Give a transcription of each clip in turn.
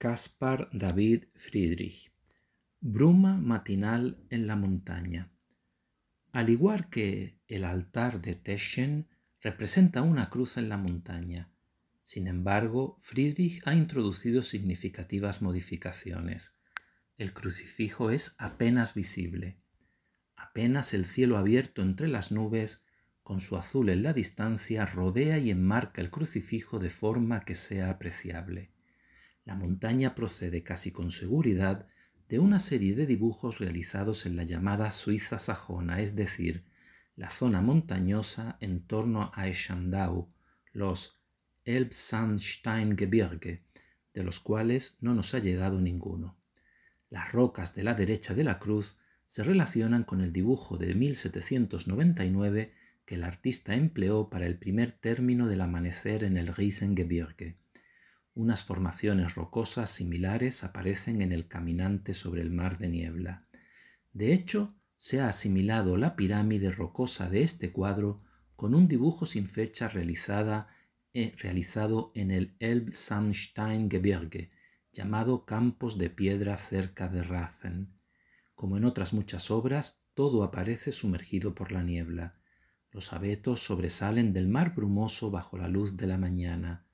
Caspar David Friedrich. Bruma matinal en la montaña. Al igual que el altar de Teschen representa una cruz en la montaña, sin embargo, Friedrich ha introducido significativas modificaciones. El crucifijo es apenas visible. Apenas el cielo abierto entre las nubes, con su azul en la distancia, rodea y enmarca el crucifijo de forma que sea apreciable. La montaña procede casi con seguridad de una serie de dibujos realizados en la llamada Suiza sajona, es decir, la zona montañosa en torno a Eschandau, los Elbsandsteingebirge, de los cuales no nos ha llegado ninguno. Las rocas de la derecha de la cruz se relacionan con el dibujo de 1799 que el artista empleó para el primer término del amanecer en el Riesengebirge unas formaciones rocosas similares aparecen en el caminante sobre el mar de niebla. De hecho, se ha asimilado la pirámide rocosa de este cuadro con un dibujo sin fecha eh, realizado en el Elbsandsteingebirge, llamado Campos de Piedra cerca de Rathen. Como en otras muchas obras, todo aparece sumergido por la niebla. Los abetos sobresalen del mar brumoso bajo la luz de la mañana.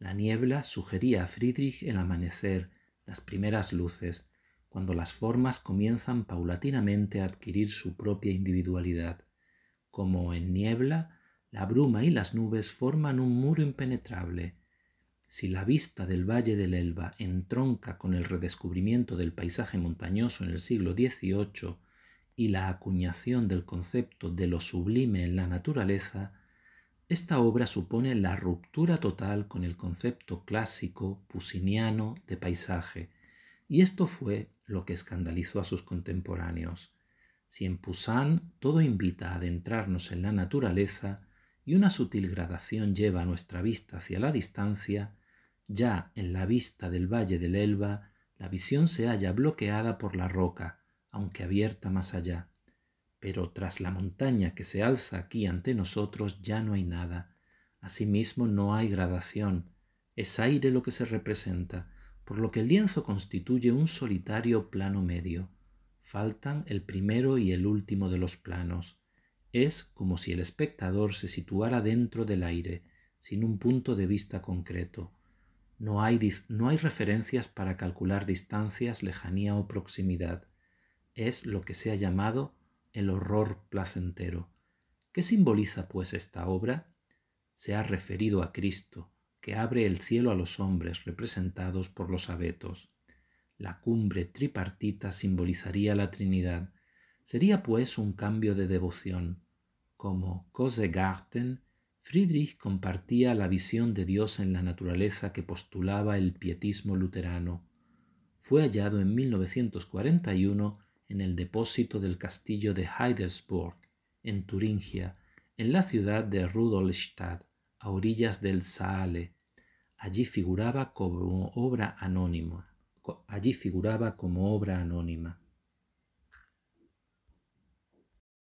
La niebla sugería a Friedrich el amanecer, las primeras luces, cuando las formas comienzan paulatinamente a adquirir su propia individualidad. Como en niebla, la bruma y las nubes forman un muro impenetrable. Si la vista del Valle del Elba entronca con el redescubrimiento del paisaje montañoso en el siglo XVIII y la acuñación del concepto de lo sublime en la naturaleza, esta obra supone la ruptura total con el concepto clásico pusiniano de paisaje, y esto fue lo que escandalizó a sus contemporáneos. Si en Poussin todo invita a adentrarnos en la naturaleza y una sutil gradación lleva nuestra vista hacia la distancia, ya en la vista del valle del Elba la visión se halla bloqueada por la roca, aunque abierta más allá pero tras la montaña que se alza aquí ante nosotros ya no hay nada. Asimismo no hay gradación, es aire lo que se representa, por lo que el lienzo constituye un solitario plano medio. Faltan el primero y el último de los planos. Es como si el espectador se situara dentro del aire, sin un punto de vista concreto. No hay, no hay referencias para calcular distancias, lejanía o proximidad. Es lo que se ha llamado el horror placentero. ¿Qué simboliza pues esta obra? Se ha referido a Cristo, que abre el cielo a los hombres representados por los abetos. La cumbre tripartita simbolizaría la Trinidad. Sería pues un cambio de devoción. Como Kosegarten, Friedrich compartía la visión de Dios en la naturaleza que postulaba el pietismo luterano. Fue hallado en 1941 en el depósito del castillo de Heidelberg, en Turingia, en la ciudad de Rudolstadt, a orillas del Saale. Allí figuraba como obra anónima. Allí figuraba como obra anónima.